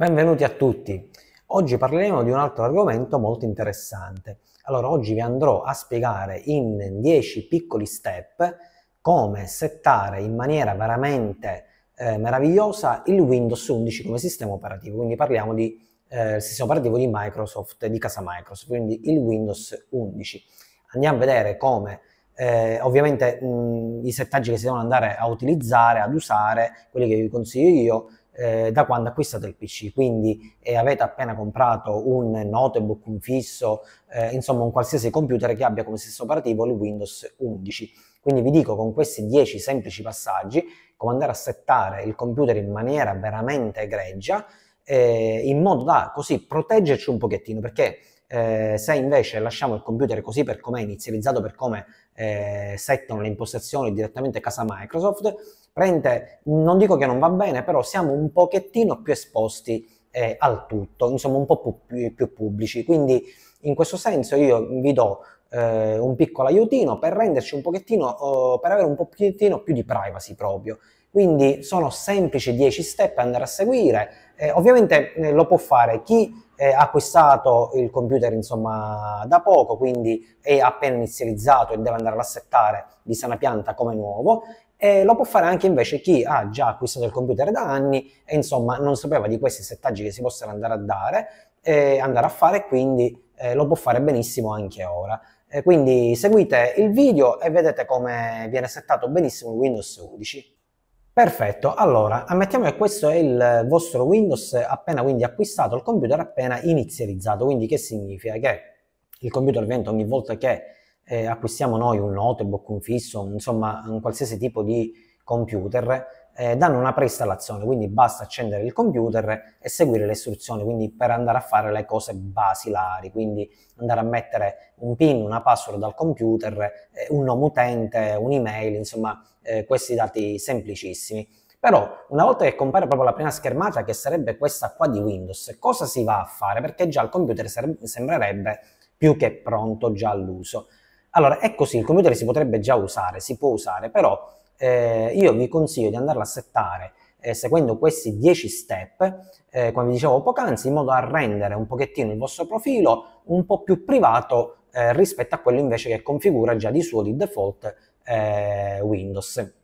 Benvenuti a tutti. Oggi parleremo di un altro argomento molto interessante. Allora, oggi vi andrò a spiegare in 10 piccoli step come settare in maniera veramente eh, meravigliosa il Windows 11 come sistema operativo. Quindi parliamo di eh, sistema operativo di Microsoft, di casa Microsoft, quindi il Windows 11. Andiamo a vedere come eh, ovviamente mh, mm, i settaggi che si devono andare a utilizzare, ad usare, quelli che vi consiglio io, eh, da quando acquistate il PC, quindi eh, avete appena comprato un notebook, un fisso, eh, insomma un qualsiasi computer che abbia come sistema operativo il Windows 11. Quindi vi dico con questi 10 semplici passaggi come andare a settare il computer in maniera veramente egregia, eh, in modo da così proteggerci un pochettino, perché eh, se invece lasciamo il computer così per com'è, inizializzato per come eh, settano le impostazioni direttamente a casa Microsoft, Prende, non dico che non va bene, però siamo un pochettino più esposti eh, al tutto, insomma un po' più, più, pubblici. Quindi in questo senso io vi do eh, un piccolo aiutino per renderci un pochettino, oh, per avere un pochettino più di privacy proprio. Quindi sono semplici 10 step da andare a seguire. Eh, ovviamente eh, lo può fare chi eh, ha acquistato il computer insomma da poco, quindi è appena inizializzato e deve andare ad assettare di sana pianta come nuovo e lo può fare anche invece chi ha già acquistato il computer da anni e insomma non sapeva di questi settaggi che si possono andare a dare e andare a fare, quindi eh, lo può fare benissimo anche ora. Eh, quindi seguite il video e vedete come viene settato benissimo Windows 11. Perfetto, allora ammettiamo che questo è il vostro Windows appena quindi acquistato, il computer appena inizializzato, quindi che significa? Che il computer ovviamente ogni volta che eh, acquistiamo noi un notebook, un fisso, insomma un qualsiasi tipo di computer, eh, danno una preinstallazione, quindi basta accendere il computer e seguire le istruzioni, quindi per andare a fare le cose basilari, quindi andare a mettere un PIN, una password al computer, eh, un nome utente, un'email, insomma eh, questi dati semplicissimi. Però una volta che compare proprio la prima schermata, che sarebbe questa qua di Windows, cosa si va a fare? Perché già il computer sembrerebbe più che pronto già all'uso. Allora, ecco sì, il computer si potrebbe già usare, si può usare, però eh, io vi consiglio di andarlo a settare eh, seguendo questi 10 step, eh, come vi dicevo poc'anzi, in modo a rendere un pochettino il vostro profilo un po' più privato eh, rispetto a quello invece che configura già di suo di default eh, Windows.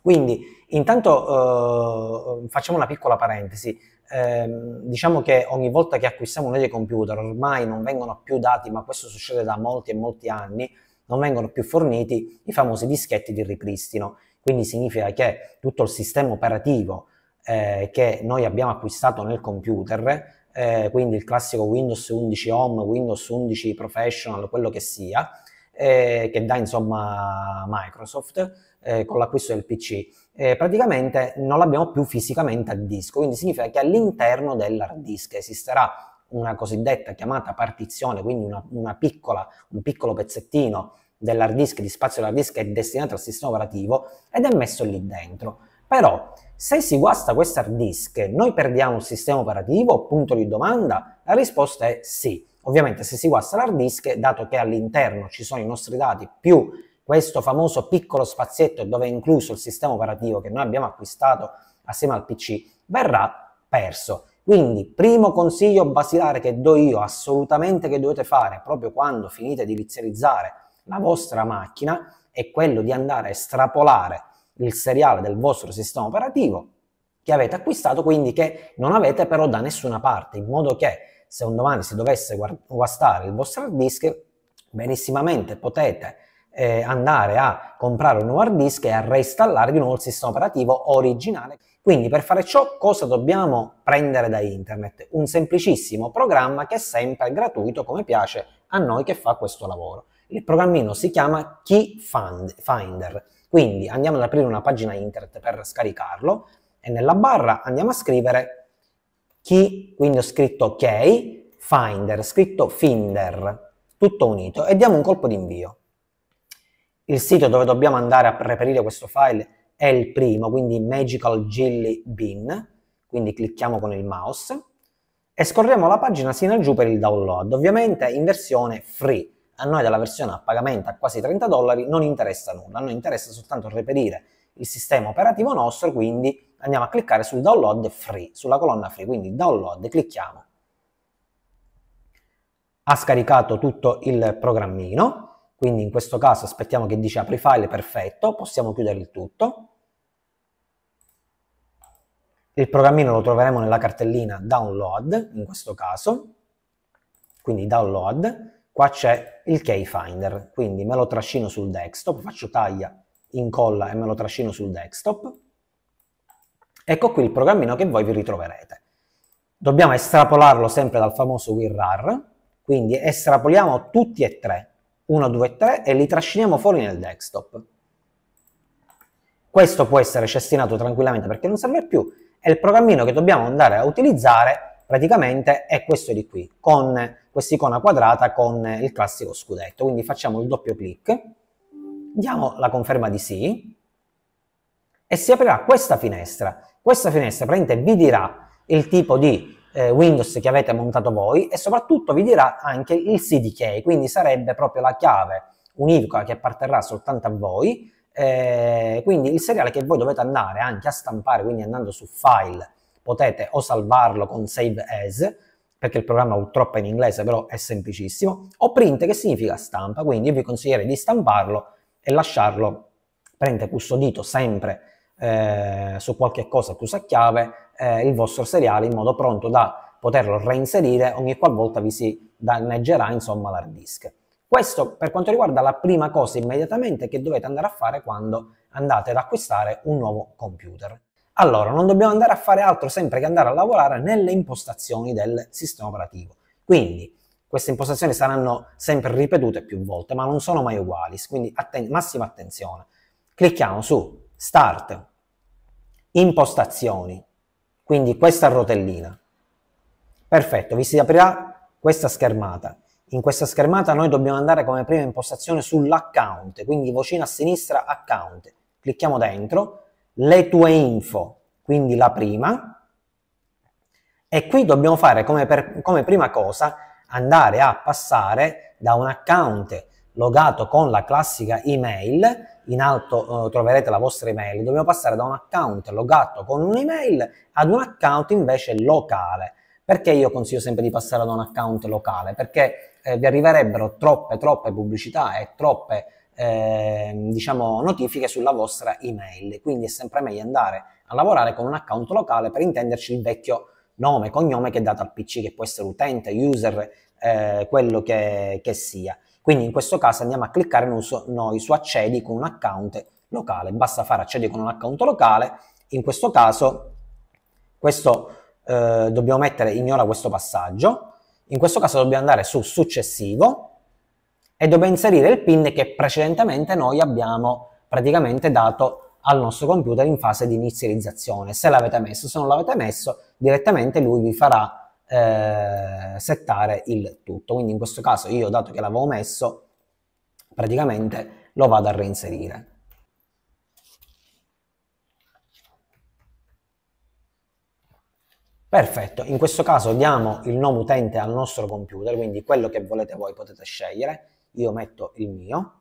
Quindi intanto eh, facciamo una piccola parentesi, eh, diciamo che ogni volta che acquistiamo uno dei computer, ormai non vengono più dati, ma questo succede da molti e molti anni, non vengono più forniti i famosi dischetti di ripristino. Quindi significa che tutto il sistema operativo eh, che noi abbiamo acquistato nel computer, eh, quindi il classico Windows 11 Home, Windows 11 Professional, quello che sia, eh, che dà insomma Microsoft eh, con l'acquisto del PC, eh, praticamente non l'abbiamo più fisicamente a disco, quindi significa che all'interno dell'hard disk esisterà una cosiddetta chiamata partizione, quindi una, una piccola, un piccolo pezzettino dell'hard disk, di spazio dell'hard disk è destinato al sistema operativo ed è messo lì dentro. Però se si guasta questo hard disk, noi perdiamo il sistema operativo? Punto di domanda? La risposta è sì. Ovviamente se si guasta l'hard disk, dato che all'interno ci sono i nostri dati più questo famoso piccolo spazietto dove è incluso il sistema operativo che noi abbiamo acquistato assieme al PC, verrà perso. Quindi, primo consiglio basilare che do io, assolutamente che dovete fare proprio quando finite di inizializzare la vostra macchina è quello di andare a estrapolare il seriale del vostro sistema operativo che avete acquistato, quindi che non avete però da nessuna parte, in modo che se un domani si dovesse guastare il vostro hard disk, benissimamente potete eh, andare a comprare un nuovo hard disk e a reinstallare di nuovo il sistema operativo originale. Quindi per fare ciò cosa dobbiamo prendere da internet? Un semplicissimo programma che è sempre gratuito come piace a noi che fa questo lavoro. Il programmino si chiama Key Finder, quindi andiamo ad aprire una pagina internet per scaricarlo e nella barra andiamo a scrivere Key, quindi ho scritto Key, Finder, scritto Finder, tutto unito e diamo un colpo di invio. Il sito dove dobbiamo andare a reperire questo file è il primo, quindi Magical Jelly Bean, quindi clicchiamo con il mouse e scorriamo la pagina sino giù per il download, ovviamente in versione free, a noi della versione a pagamento a quasi 30 dollari non interessa nulla, a noi interessa soltanto reperire il sistema operativo nostro, quindi andiamo a cliccare sul download free, sulla colonna free, quindi download, clicchiamo. Ha scaricato tutto il programmino, quindi in questo caso aspettiamo che dice apri file, perfetto, possiamo chiudere il tutto. Il programmino lo troveremo nella cartellina download, in questo caso, quindi download, qua c'è il key finder, quindi me lo trascino sul desktop, faccio taglia, incolla e me lo trascino sul desktop. Ecco qui il programmino che voi vi ritroverete. Dobbiamo estrapolarlo sempre dal famoso WinRAR, quindi estrapoliamo tutti e tre, 1, 2, 3 e li trasciniamo fuori nel desktop. Questo può essere cestinato tranquillamente perché non serve più e il programmino che dobbiamo andare a utilizzare praticamente è questo di qui, con quest'icona quadrata con il classico scudetto. Quindi facciamo il doppio clic, diamo la conferma di sì e si aprirà questa finestra. Questa finestra praticamente vi dirà il tipo di eh, Windows che avete montato voi e soprattutto vi dirà anche il CDK, quindi sarebbe proprio la chiave univoca che apparterrà soltanto a voi. Eh, quindi il seriale che voi dovete andare anche a stampare, quindi andando su file potete o salvarlo con save as perché il programma purtroppo è in inglese, però è semplicissimo, o print che significa stampa, quindi io vi consiglierei di stamparlo e lasciarlo prende custodito sempre eh, su qualche cosa chiave eh, il vostro seriale in modo pronto da poterlo reinserire ogni qualvolta vi si danneggerà insomma l'hard disk. Questo per quanto riguarda la prima cosa immediatamente che dovete andare a fare quando andate ad acquistare un nuovo computer allora non dobbiamo andare a fare altro sempre che andare a lavorare nelle impostazioni del sistema operativo. Quindi queste impostazioni saranno sempre ripetute più volte, ma non sono mai uguali, quindi atten- massima attenzione. Clicchiamo su Start, Impostazioni, quindi questa rotellina. Perfetto, vi si aprirà questa schermata. In questa schermata noi dobbiamo andare come prima impostazione sull'account, quindi vocina a sinistra account. Clicchiamo dentro le tue info, quindi la prima, e qui dobbiamo fare come, per, come prima cosa andare a passare da un account logato con la classica email, in alto eh, troverete la vostra email, dobbiamo passare da un account logato con un'email ad un account invece locale. Perché io consiglio sempre di passare da un account locale? Perché eh, vi arriverebbero troppe, troppe pubblicità e troppe eh, diciamo, notifiche sulla vostra email. Quindi è sempre meglio andare a lavorare con un account locale per intenderci il vecchio nome, cognome che è dato al PC, che può essere utente, user, eh, quello che, che, sia. Quindi in questo caso andiamo a cliccare noi su, accedi con un account locale. Basta fare accedi con un account locale. In questo caso questo, eh, dobbiamo mettere ignora questo passaggio. In questo caso dobbiamo andare su successivo e dove inserire il PIN che precedentemente noi abbiamo praticamente dato al nostro computer in fase di inizializzazione, se l'avete messo, se non l'avete messo direttamente lui vi farà eh, settare il tutto, quindi in questo caso io dato che l'avevo messo praticamente lo vado a reinserire. Perfetto, in questo caso diamo il nome utente al nostro computer, quindi quello che volete voi potete scegliere, io metto il mio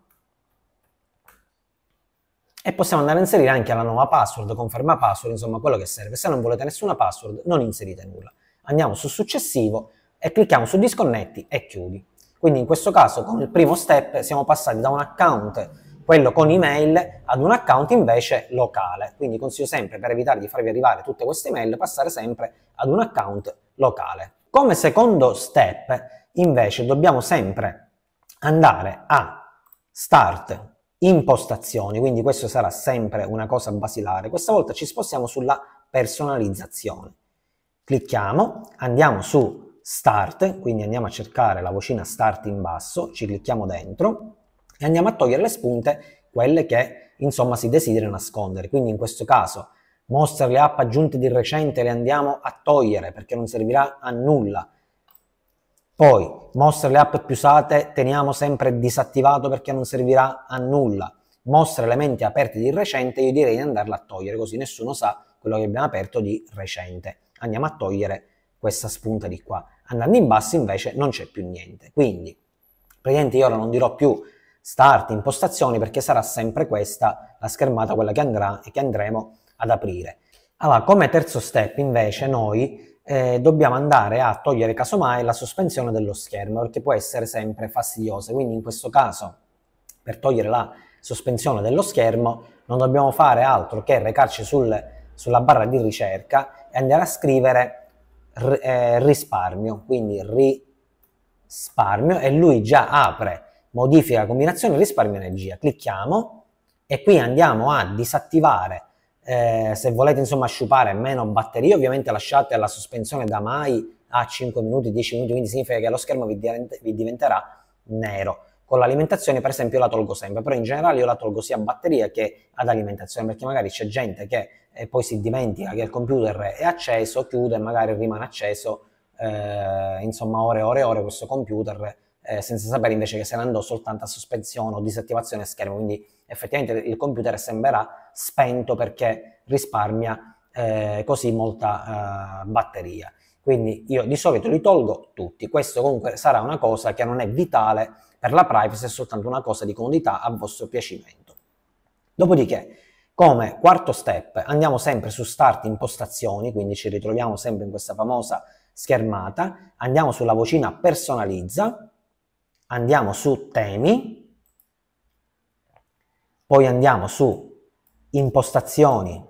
e possiamo andare a inserire anche la nuova password, conferma password, insomma quello che serve. Se non volete nessuna password non inserite nulla. Andiamo su successivo e clicchiamo su disconnetti e chiudi. Quindi in questo caso con il primo step siamo passati da un account, quello con email, ad un account invece locale. Quindi consiglio sempre per evitare di farvi arrivare tutte queste email passare sempre ad un account locale. Come secondo step invece dobbiamo sempre andare a Start, Impostazioni, quindi questo sarà sempre una cosa basilare. Questa volta ci spostiamo sulla personalizzazione. Clicchiamo, andiamo su Start, quindi andiamo a cercare la vocina Start in basso, ci clicchiamo dentro e andiamo a togliere le spunte, quelle che insomma si desidera nascondere. Quindi in questo caso mostra le app aggiunte di recente le andiamo a togliere perché non servirà a nulla. Poi, mostra le app più usate, teniamo sempre disattivato perché non servirà a nulla. Mostra elementi aperti di recente, io direi di andarla a togliere, così nessuno sa quello che abbiamo aperto di recente. Andiamo a togliere questa spunta di qua. Andando in basso invece non c'è più niente. Quindi, praticamente io ora non dirò più start, impostazioni, perché sarà sempre questa la schermata, quella che andrà e che andremo ad aprire. Allora, come terzo step invece noi eh, dobbiamo andare a togliere casomai la sospensione dello schermo perché può essere sempre fastidiosa. Quindi in questo caso per togliere la sospensione dello schermo non dobbiamo fare altro che recarci sul, sulla barra di ricerca e andare a scrivere r- eh, risparmio, quindi risparmio e lui già apre modifica combinazione risparmio energia. Clicchiamo e qui andiamo a disattivare eh, se volete insomma sciupare meno batterie ovviamente lasciate la sospensione da mai a 5 minuti, 10 minuti, quindi significa che lo schermo vi, divent- vi diventerà nero. Con l'alimentazione, per esempio, io la tolgo sempre, però in generale io la tolgo sia a batteria che ad alimentazione, perché magari c'è gente che eh, poi si dimentica che il computer è acceso, chiude e magari rimane acceso, eh, insomma, ore e ore e ore questo computer eh, senza sapere invece che se ne andò soltanto a sospensione o disattivazione schermo, quindi effettivamente il computer sembrerà spento perché risparmia eh, così molta eh, batteria. Quindi io di solito li tolgo tutti, questo comunque sarà una cosa che non è vitale per la privacy, è soltanto una cosa di comodità a vostro piacimento. Dopodiché, come quarto step, andiamo sempre su Start Impostazioni, quindi ci ritroviamo sempre in questa famosa schermata, andiamo sulla vocina Personalizza, andiamo su temi, poi andiamo su impostazioni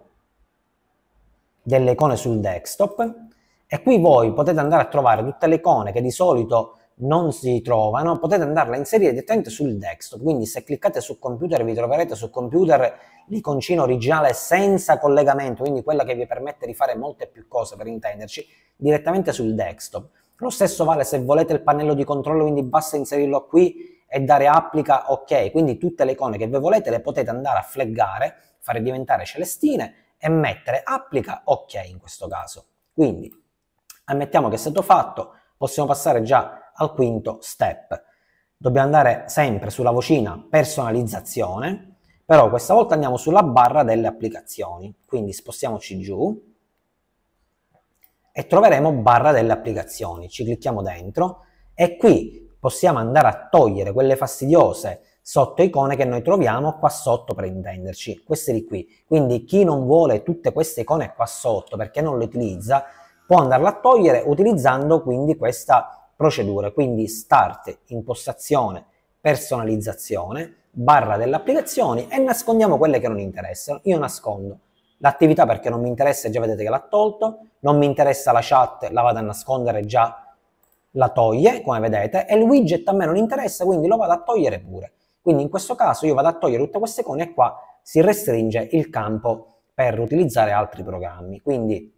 delle icone sul desktop e qui voi potete andare a trovare tutte le icone che di solito non si trovano, potete andarla a inserire direttamente sul desktop, quindi se cliccate su computer vi troverete sul computer l'iconcina originale senza collegamento, quindi quella che vi permette di fare molte più cose per intenderci, direttamente sul desktop. Lo stesso vale se volete il pannello di controllo, quindi basta inserirlo qui e dare applica ok. Quindi tutte le icone che voi volete le potete andare a flaggare, fare diventare celestine e mettere applica ok in questo caso. Quindi ammettiamo che è stato fatto, possiamo passare già al quinto step. Dobbiamo andare sempre sulla vocina personalizzazione, però questa volta andiamo sulla barra delle applicazioni, quindi spostiamoci giù e troveremo barra delle applicazioni. Ci clicchiamo dentro e qui possiamo andare a togliere quelle fastidiose sotto icone che noi troviamo qua sotto per intenderci, queste di qui. Quindi chi non vuole tutte queste icone qua sotto perché non le utilizza può andarla a togliere utilizzando quindi questa procedura, quindi start, impostazione, personalizzazione, barra delle applicazioni e nascondiamo quelle che non interessano. Io nascondo l'attività perché non mi interessa, già vedete che l'ha tolto, non mi interessa la chat, la vado a nascondere, già la toglie, come vedete, e il widget a me non interessa, quindi lo vado a togliere pure. Quindi in questo caso io vado a togliere tutte queste icone e qua si restringe il campo per utilizzare altri programmi. Quindi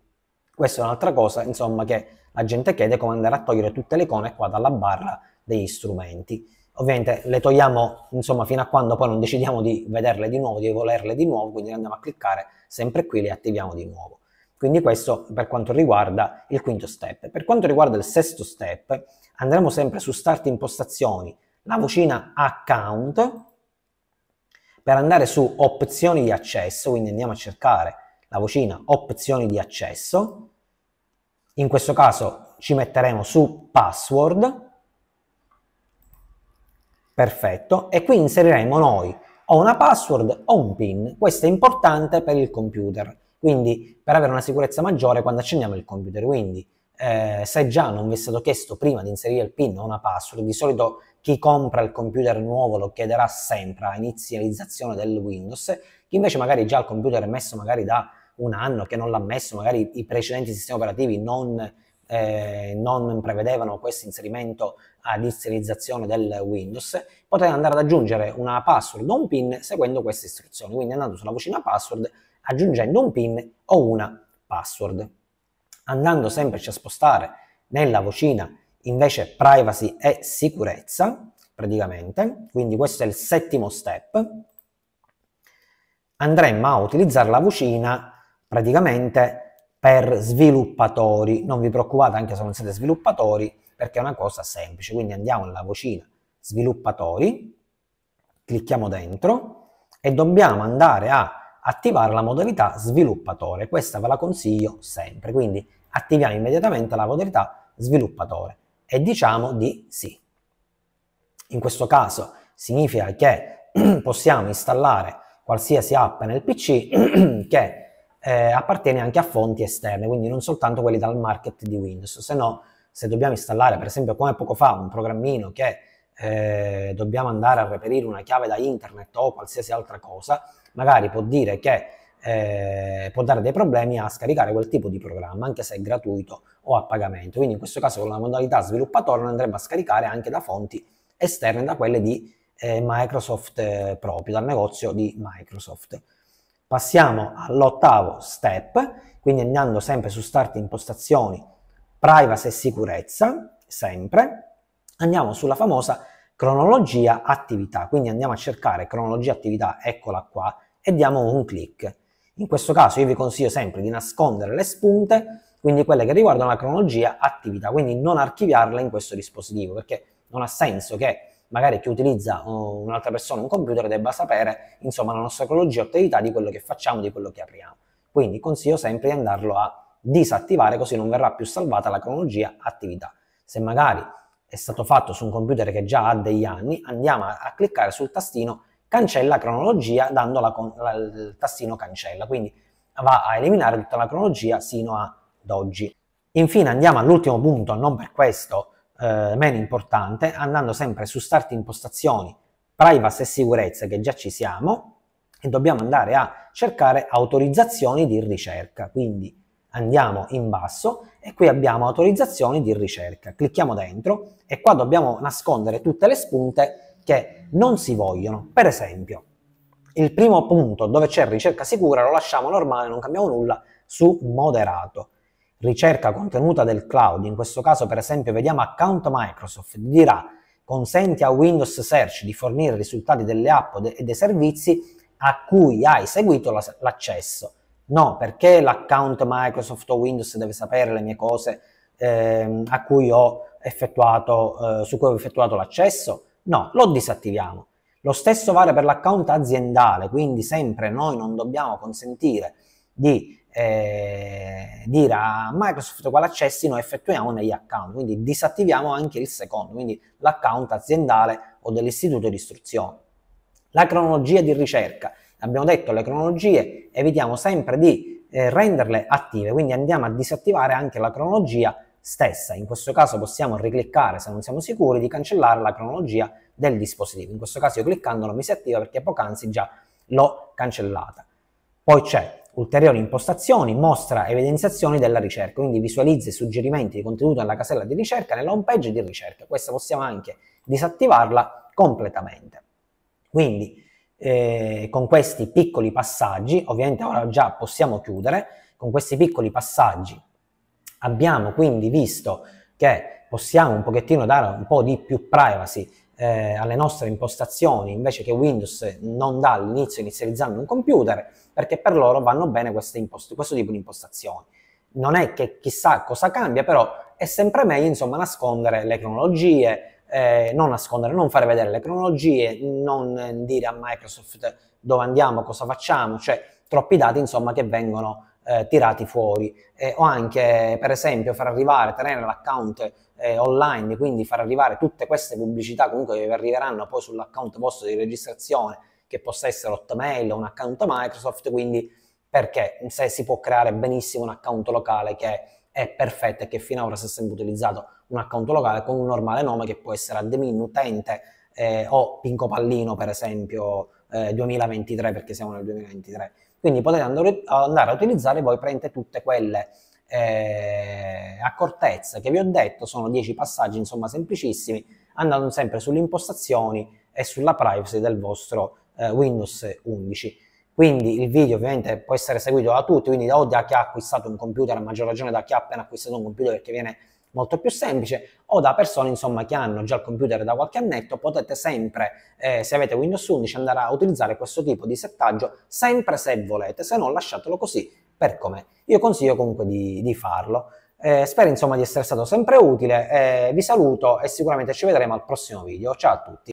questa è un'altra cosa, insomma, che la gente chiede come andare a togliere tutte le icone qua dalla barra degli strumenti ovviamente le togliamo insomma fino a quando poi non decidiamo di vederle di nuovo, di volerle di nuovo, quindi andiamo a cliccare sempre qui le attiviamo di nuovo. Quindi questo per quanto riguarda il quinto step. Per quanto riguarda il sesto step, andremo sempre su Start Impostazioni, la vocina Account, per andare su Opzioni di accesso, quindi andiamo a cercare la vocina Opzioni di accesso, in questo caso ci metteremo su Password, Perfetto, e qui inseriremo noi o una password o un PIN. Questo è importante per il computer, quindi per avere una sicurezza maggiore quando accendiamo il computer. Quindi eh, se già non vi è stato chiesto prima di inserire il PIN o una password, di solito chi compra il computer nuovo lo chiederà sempre a inizializzazione del Windows, chi invece magari già il computer è messo magari da un anno, che non l'ha messo, magari i precedenti sistemi operativi non, eh, non prevedevano questo inserimento ad inizializzazione del Windows, potete andare ad aggiungere una password o un PIN seguendo queste istruzioni, quindi andando sulla vocina password, aggiungendo un PIN o una password. Andando sempre a spostare nella vocina invece privacy e sicurezza, praticamente, quindi questo è il settimo step, andremo a utilizzare la vocina praticamente per sviluppatori, non vi preoccupate anche se non siete sviluppatori, perché è una cosa semplice. Quindi andiamo nella vocina sviluppatori, clicchiamo dentro e dobbiamo andare a attivare la modalità sviluppatore. Questa ve la consiglio sempre, quindi attiviamo immediatamente la modalità sviluppatore e diciamo di sì. In questo caso significa che possiamo installare qualsiasi app nel PC che eh, appartiene anche a fonti esterne, quindi non soltanto quelli dal market di Windows, se no se dobbiamo installare, per esempio come poco fa, un programmino che eh, dobbiamo andare a reperire una chiave da internet o qualsiasi altra cosa, magari può dire che eh, può dare dei problemi a scaricare quel tipo di programma, anche se è gratuito o a pagamento. Quindi in questo caso con la modalità sviluppatore andrebbe a scaricare anche da fonti esterne, da quelle di eh, Microsoft eh, proprio, dal negozio di Microsoft. Passiamo all'ottavo step, quindi andando sempre su Start Impostazioni, privacy e sicurezza, sempre, andiamo sulla famosa cronologia attività, quindi andiamo a cercare cronologia attività, eccola qua, e diamo un clic. In questo caso io vi consiglio sempre di nascondere le spunte, quindi quelle che riguardano la cronologia attività, quindi non archiviarle in questo dispositivo, perché non ha senso che magari chi utilizza uh, un'altra persona un computer debba sapere, insomma, la nostra cronologia attività di quello che facciamo, di quello che apriamo. Quindi consiglio sempre di andarlo a disattivare così non verrà più salvata la cronologia attività. Se magari è stato fatto su un computer che già ha degli anni, andiamo a, a cliccare sul tastino cancella cronologia dando la, la, il tastino cancella, quindi va a eliminare tutta la cronologia sino ad oggi. Infine andiamo all'ultimo punto, non per questo eh, meno importante, andando sempre su Start Impostazioni, Privacy e Sicurezza che già ci siamo e dobbiamo andare a cercare autorizzazioni di ricerca, quindi andiamo in basso e qui abbiamo autorizzazioni di ricerca. Clicchiamo dentro e qua dobbiamo nascondere tutte le spunte che non si vogliono. Per esempio, il primo punto dove c'è ricerca sicura lo lasciamo normale, non cambiamo nulla, su moderato. Ricerca contenuta del cloud, in questo caso per esempio vediamo account Microsoft, dirà consenti a Windows Search di fornire i risultati delle app e dei servizi a cui hai seguito l'accesso No, perché l'account Microsoft o Windows deve sapere le mie cose eh, a cui ho effettuato, eh, su cui ho effettuato l'accesso? No, lo disattiviamo. Lo stesso vale per l'account aziendale, quindi sempre noi non dobbiamo consentire di eh, dire a Microsoft quali accessi noi effettuiamo negli account, quindi disattiviamo anche il secondo, quindi l'account aziendale o dell'istituto di istruzione. La cronologia di ricerca abbiamo detto le cronologie, evitiamo sempre di eh, renderle attive, quindi andiamo a disattivare anche la cronologia stessa. In questo caso possiamo ricliccare, se non siamo sicuri, di cancellare la cronologia del dispositivo. In questo caso io cliccando mi si attiva perché poc'anzi già l'ho cancellata. Poi c'è ulteriori impostazioni, mostra evidenziazioni della ricerca, quindi visualizza i suggerimenti di contenuto nella casella di ricerca, nella home page di ricerca. Questa possiamo anche disattivarla completamente. Quindi eh, con questi piccoli passaggi, ovviamente ora già possiamo chiudere, con questi piccoli passaggi abbiamo quindi visto che possiamo un pochettino dare un po' di più privacy eh, alle nostre impostazioni invece che Windows non dà all'inizio inizializzando un computer perché per loro vanno bene impost- questo tipo di impostazioni. Non è che chissà cosa cambia, però è sempre meglio insomma, nascondere le cronologie, eh, non nascondere, non fare vedere le cronologie, non eh, dire a Microsoft dove andiamo, cosa facciamo, cioè troppi dati insomma che vengono eh, tirati fuori eh, o anche per esempio far arrivare, tenere l'account eh, online, quindi far arrivare tutte queste pubblicità comunque che arriveranno poi sull'account vostro di registrazione che possa essere Hotmail o un account Microsoft, quindi perché se si può creare benissimo un account locale che è perfetta e che finora si è sempre utilizzato un account locale con un normale nome che può essere admin, utente eh, o Pinco Pallino per esempio eh, 2023 perché siamo nel 2023. Quindi potete andare a utilizzare voi prende tutte quelle eh, accortezze che vi ho detto, sono 10 passaggi insomma semplicissimi, andando sempre sulle impostazioni e sulla privacy del vostro eh, Windows 11. Quindi il video ovviamente può essere seguito da tutti, quindi o da chi ha acquistato un computer, a maggior ragione da chi ha appena acquistato un computer perché viene molto più semplice, o da persone insomma che hanno già il computer da qualche annetto, potete sempre, eh, se avete Windows 11, andare a utilizzare questo tipo di settaggio, sempre se volete, se no lasciatelo così per com'è. Io consiglio comunque di, di farlo. Eh, spero insomma di essere stato sempre utile, eh, vi saluto e sicuramente ci vedremo al prossimo video. Ciao a tutti!